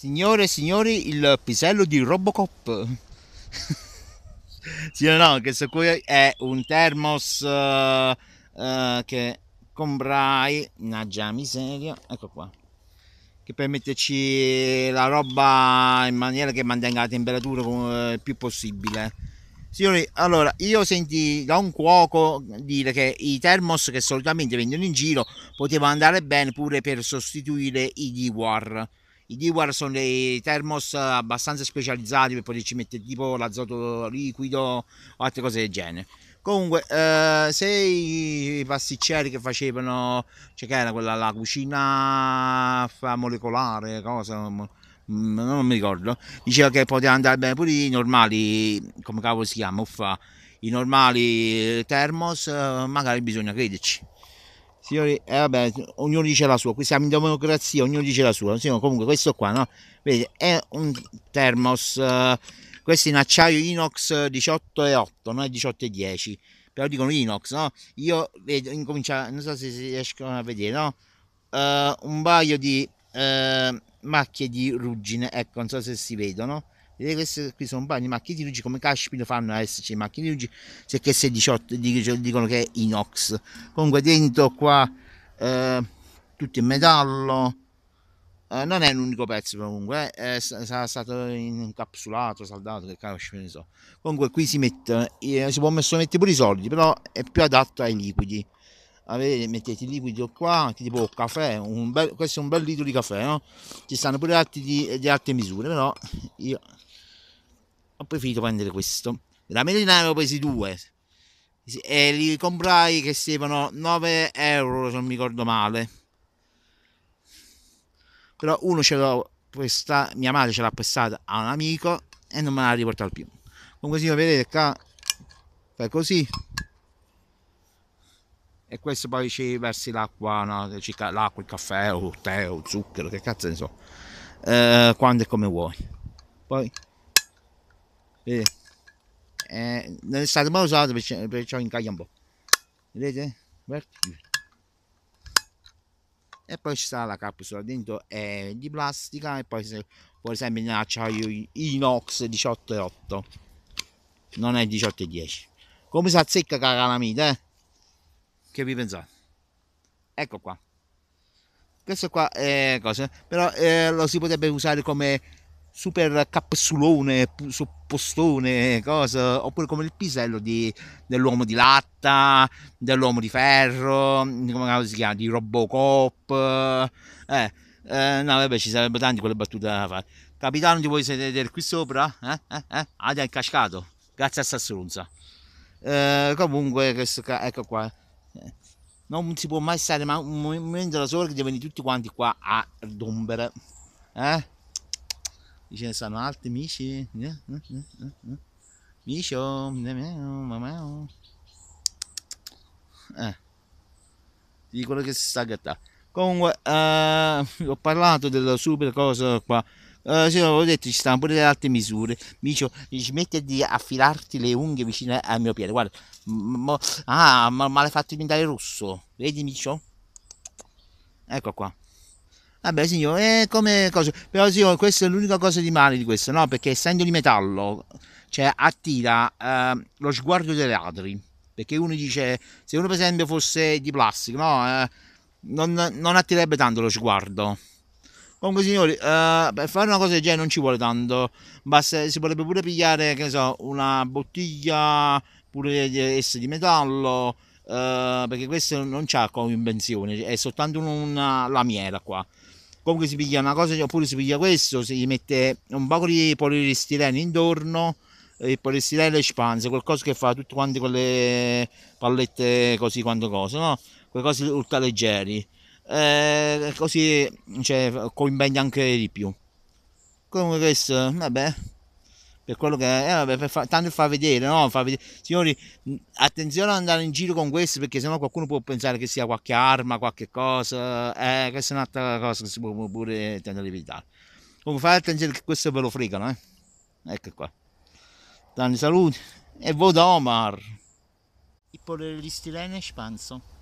Signore e signori, il pisello di Robocop. sì, no, questo qui è un thermos uh, eh, uh, eh, che comprai, naggia miseria, ecco qua, che permetterci la roba in maniera che mantenga la temperatura eh, il più possibile. Signori, allora io senti da un cuoco dire che i thermos che solitamente vendono in giro potevano andare bene pure per sostituire i D-War i Dewar sono dei thermos abbastanza specializzati per poterci mettere tipo l'azoto liquido o altre cose del genere comunque eh, se i pasticceri che facevano cioè che era quella la cucina molecolare cosa non mi ricordo diceva che poteva andare bene pure i normali come cavolo si chiama uffa, i normali thermos eh, magari bisogna crederci Signori, eh, vabbè, ognuno dice la sua, qui siamo in democrazia, ognuno dice la sua. Signori, comunque questo qua, no? Vedete, è un thermos, eh, questo in acciaio inox 18,8, non è 18,10, però dicono inox, no? Io vedo, incomincia, non so se si riescono a vedere, no? Uh, un paio di uh, macchie di ruggine, ecco, non so se si vedono. no? Vedi queste qui sono un paio di macchine chirurgiche, come caspita fanno a esserci macchine chirurgiche se che S18 dicono che è inox. Comunque dentro qua eh, tutto in metallo, eh, non è l'unico pezzo comunque, è, eh. eh, sarà stato incapsulato, saldato, che cavolo ne so. Comunque qui si mette, eh, si può mettere pure i soldi, però è più adatto ai liquidi. A vedete, mettete il liquido qua, tipo caffè, bel, questo è un bel litro di caffè, no? Ci stanno pure altri di, di altre misure, però io ho preferito prendere questo. Da me ne avevo presi due e li comprai che stavano 9 euro se non mi ricordo male. Però uno ce l'ho prestato, mia madre ce l'ha prestata a un amico e non me l'ha riportato più. Comunque, come vedete qua, fai così e questo poi ci versi l'acqua, no? l'acqua, il caffè, o il tè, o il zucchero, che cazzo ne so, eh, quando e come vuoi. Poi Vedi? Eh, stato mai usato perciò, incaglia un po'. Vedete? E poi ci sarà la capsula dentro è di plastica e poi se, per esempio in acciaio inox 18,8 non è 18,10 come si azzecca la calamita eh? che vi pensate? ecco qua questo qua è cosa però eh, lo si potrebbe usare come super capsulone, soppostone, cosa, oppure come il pisello di, dell'uomo di latta, dell'uomo di ferro, come si chiama, di Robocop, eh, eh, no vabbè ci sarebbero tante quelle battute da fare. Capitano di voi siete qui sopra? Eh, eh, eh? Ah è hai cascato, grazie a Sassolunza. Eh, comunque questo ecco qua. Non si può mai stare ma un momento da solo che devono venire tutti quanti qua a dombere, Eh? ce sono altri amici eh, eh, eh, micio eh di quello che si sta gattando comunque eh, ho parlato della super cosa qua eh, sì, ho detto ci stanno pure le altre misure micio smetti di affilarti le unghie vicino al mio piede guarda ah ma, ma l'hai fatto diventare rosso vedi micio ecco qua Vabbè signore, eh, come cosa? Però signore, questa è l'unica cosa di male di questo, no? Perché essendo di metallo, cioè attira eh, lo sguardo dei ladri. Perché uno dice, se uno per esempio fosse di plastica, no? Eh, non, non, attirerebbe tanto lo sguardo. Comunque signori, eh, per fare una cosa del genere non ci vuole tanto, basta, si potrebbe pure pigliare, che ne so, una bottiglia pure di, di metallo, eh, perché questo non c'ha invenzione, è soltanto una lamiera qua. Comunque si piglia una cosa, oppure si piglia questo, si mette un po' di polirestilene intorno, e il poliestirene espanse, qualcosa che fa tutte quante quelle pallette così quanto cosa, no? Quelle cose ultraleggeri. Eh, così cioè, coinvegna anche di più. Comunque questo, vabbè, per quello che eh, per fa, tanto fa vedere, no? Fa vedere. Signori, attenzione ad andare in giro con questo perché sennò qualcuno può pensare che sia qualche arma, qualche cosa, eh, questa è un'altra cosa che si può pure tentare evitare. Comunque fate attenzione che questo ve lo fregano, eh. Ecco qua. Tanti saluti e voto Omar. Il polirestilene spanso.